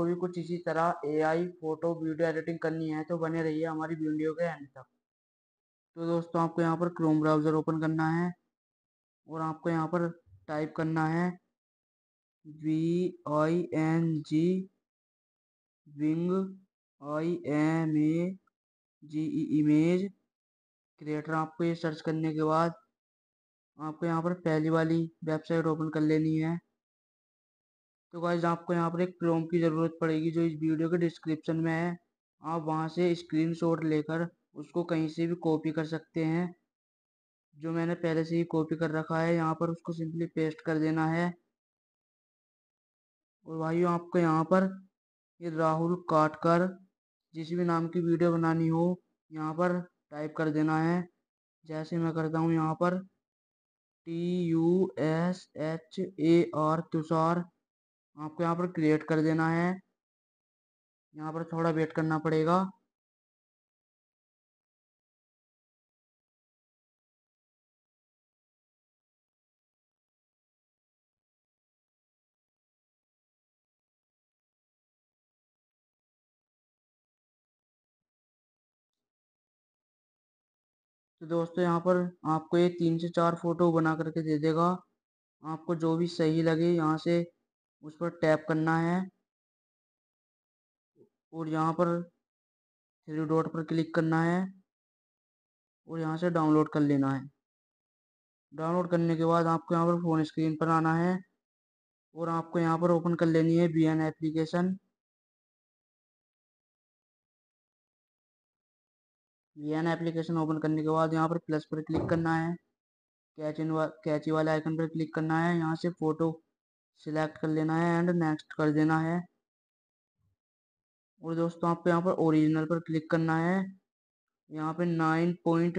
आपको भी कुछ इसी तरह एआई फोटो वीडियो एडिटिंग करनी है तो बने रहिए हमारी वीडियो के एंड तक तो दोस्तों आपको यहाँ पर क्रोम ब्राउज़र ओपन करना है और आपको यहाँ पर टाइप करना है V I N G wing I M A G E image creator आपको ये सर्च करने के बाद आपको यहाँ पर पहली वाली वेबसाइट ओपन कर लेनी है तो गाइज आपको यहाँ पर एक क्रोम की ज़रूरत पड़ेगी जो इस वीडियो के डिस्क्रिप्शन में है आप वहाँ से स्क्रीनशॉट लेकर उसको कहीं से भी कॉपी कर सकते हैं जो मैंने पहले से ही कॉपी कर रखा है यहाँ पर उसको सिंपली पेस्ट कर देना है और भाई आपको यहाँ पर ये राहुल काटकर जिस भी नाम की वीडियो बनानी हो यहाँ पर टाइप कर देना है जैसे मैं करता हूँ यहाँ पर T U S H A R Tushar आपको यहाँ पर क्रिएट कर देना है यहाँ पर थोड़ा वेट करना पड़ेगा तो दोस्तों यहाँ पर आपको ये तीन से चार फोटो बना करके दे देगा आपको जो भी सही लगे यहाँ से उस पर टैप करना है और यहाँ पर थ्री डॉट पर क्लिक करना है और यहाँ से डाउनलोड कर लेना है डाउनलोड करने के बाद आपको यहाँ पर फ़ोन स्क्रीन पर आना है और आपको यहाँ पर ओपन कर लेनी है B N application B N application open करने के बाद यहाँ पर प्लस पर क्लिक करना है कैच इन वा कैची वाले आइकन पर क्लिक करना है यहाँ से फ़ोटो सिलेक्ट कर लेना है एंड नेक्स्ट कर देना है और दोस्तों आपको यहाँ पर ओरिजिनल पर क्लिक करना है यहाँ पे नाइन पॉइंट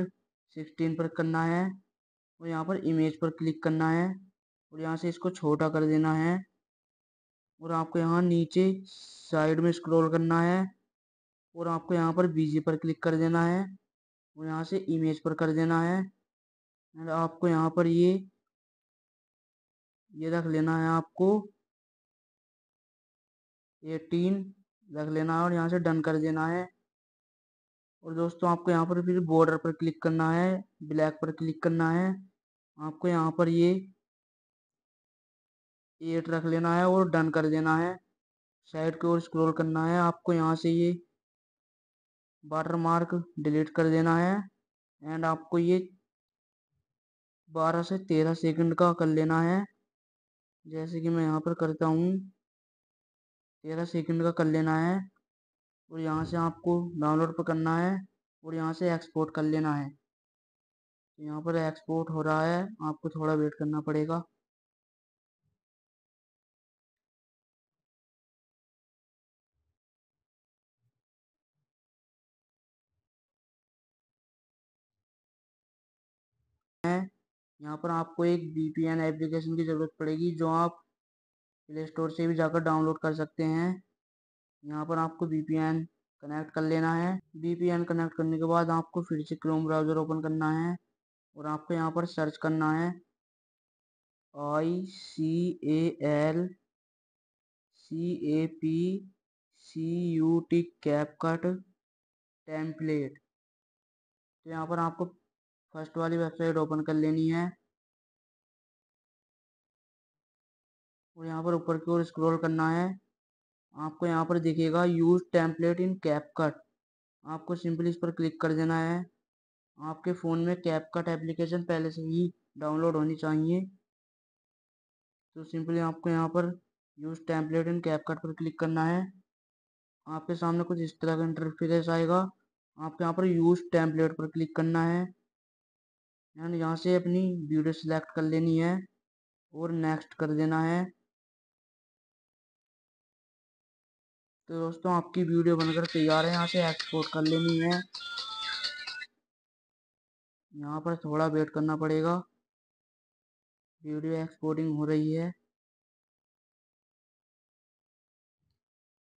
सिक्सटीन पर करना है और यहाँ पर इमेज पर क्लिक करना है और यहाँ से इसको छोटा कर देना है और आपको यहाँ नीचे साइड में स्क्रॉल करना है और आपको यहाँ पर बीजी पर क्लिक कर देना है और यहाँ से इमेज पर कर देना है एंड आपको यहाँ पर ये ये रख लेना है आपको एटीन रख लेना है और यहाँ से डन कर देना है और दोस्तों आपको यहाँ पर फिर बॉर्डर पर क्लिक करना है ब्लैक पर क्लिक करना है आपको यहाँ पर ये एट रख लेना है और डन कर देना है साइड की ओर स्क्रॉल करना है आपको यहाँ से ये वाटर मार्क डिलीट कर देना है एंड आपको ये बारह से तेरह सेकंड का कर लेना है जैसे कि मैं यहाँ पर करता हूँ तेरह सेकंड का कर लेना है और यहाँ से आपको डाउनलोड पर करना है और यहाँ से एक्सपोर्ट कर लेना है यहाँ पर एक्सपोर्ट हो रहा है आपको थोड़ा वेट करना पड़ेगा यहाँ पर आपको एक एन एप्लीकेशन की ज़रूरत पड़ेगी जो आप प्ले स्टोर से भी जाकर डाउनलोड कर सकते हैं यहाँ पर आपको एन कनेक्ट कर लेना है एन कनेक्ट करने के बाद आपको फिर से क्रोम ब्राउज़र ओपन करना है और आपको यहाँ पर सर्च करना है I C A L C A P C U T CapCut template तो यहाँ पर आपको फर्स्ट वाली वेबसाइट ओपन कर लेनी है और यहाँ पर ऊपर की ओर स्क्रॉल करना है आपको यहाँ पर दिखेगा यूज टेम्पलेट इन कैपकट आपको सिंपली इस पर क्लिक कर देना है आपके फ़ोन में कैपकट एप्लीकेशन पहले से ही डाउनलोड होनी चाहिए तो सिंपली आपको यहाँ पर यूज टेम्पलेट इन कैपकट पर क्लिक करना है आपके सामने कुछ इस तरह का इंटरफेस आएगा आपको यहाँ पर यूज टेम्पलेट पर क्लिक करना है एंड यहाँ से अपनी वीडियो सिलेक्ट कर लेनी है और नेक्स्ट कर देना है तो दोस्तों आपकी वीडियो बनकर तैयार है यहाँ से एक्सपोर्ट कर लेनी है यहाँ पर थोड़ा वेट करना पड़ेगा वीडियो एक्सपोर्टिंग हो रही है